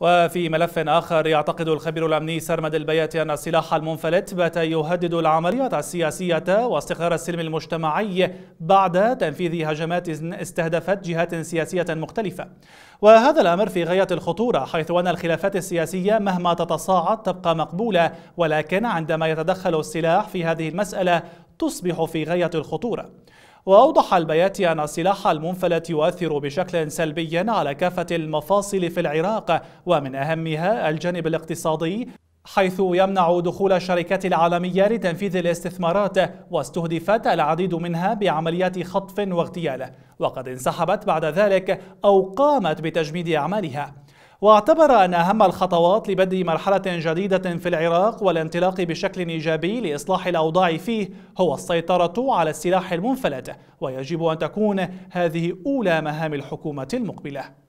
وفي ملف آخر يعتقد الخبير الأمني سرمد البياتي أن السلاح المنفلت بات يهدد العمليات السياسية واستقرار السلم المجتمعي بعد تنفيذ هجمات استهدفت جهات سياسية مختلفة وهذا الأمر في غاية الخطورة حيث أن الخلافات السياسية مهما تتصاعد تبقى مقبولة ولكن عندما يتدخل السلاح في هذه المسألة تصبح في غاية الخطورة وأوضح البياتي أن السلاح المنفلت يؤثر بشكل سلبي على كافة المفاصل في العراق ومن أهمها الجانب الاقتصادي حيث يمنع دخول الشركات العالمية لتنفيذ الاستثمارات واستهدفت العديد منها بعمليات خطف واغتيال وقد انسحبت بعد ذلك أو قامت بتجميد أعمالها واعتبر أن أهم الخطوات لبدء مرحلة جديدة في العراق والانطلاق بشكل إيجابي لإصلاح الأوضاع فيه هو السيطرة على السلاح المنفلت ويجب أن تكون هذه أولى مهام الحكومة المقبلة